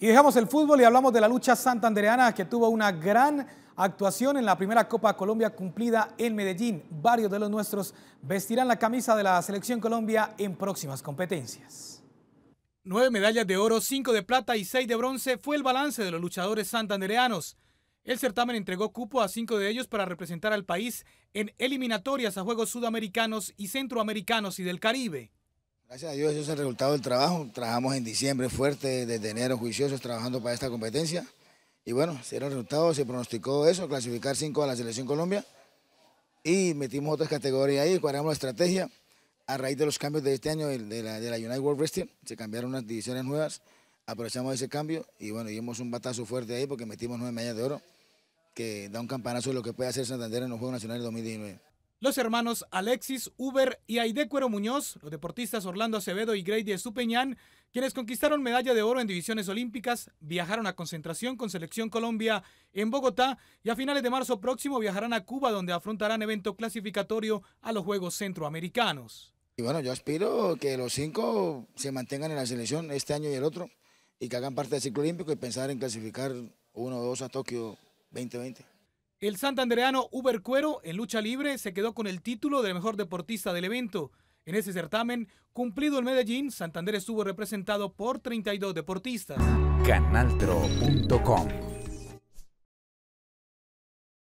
Y dejamos el fútbol y hablamos de la lucha santandereana que tuvo una gran actuación en la primera Copa Colombia cumplida en Medellín. Varios de los nuestros vestirán la camisa de la Selección Colombia en próximas competencias. Nueve medallas de oro, cinco de plata y seis de bronce fue el balance de los luchadores santandereanos. El certamen entregó cupo a cinco de ellos para representar al país en eliminatorias a Juegos Sudamericanos y Centroamericanos y del Caribe. Gracias a Dios, ese es el resultado del trabajo. Trabajamos en diciembre fuerte, desde enero juiciosos, trabajando para esta competencia. Y bueno, era el resultado, se pronosticó eso, clasificar cinco a la Selección Colombia. Y metimos otras categorías ahí, cuadramos la estrategia. A raíz de los cambios de este año de la, de la United World Wrestling, se cambiaron unas divisiones nuevas. Aprovechamos ese cambio y bueno, dimos un batazo fuerte ahí porque metimos nueve medallas de oro, que da un campanazo de lo que puede hacer Santander en los Juegos Nacionales 2019. Los hermanos Alexis, Uber y Aidecuero Muñoz, los deportistas Orlando Acevedo y Grady Estupeñán, quienes conquistaron medalla de oro en divisiones olímpicas, viajaron a concentración con Selección Colombia en Bogotá y a finales de marzo próximo viajarán a Cuba donde afrontarán evento clasificatorio a los Juegos Centroamericanos. Y bueno, yo aspiro que los cinco se mantengan en la selección este año y el otro y que hagan parte del ciclo olímpico y pensar en clasificar uno o dos a Tokio 2020. El santandereano Uber Cuero en lucha libre se quedó con el título de mejor deportista del evento. En ese certamen, cumplido en Medellín, Santander estuvo representado por 32 deportistas. Canaltro.com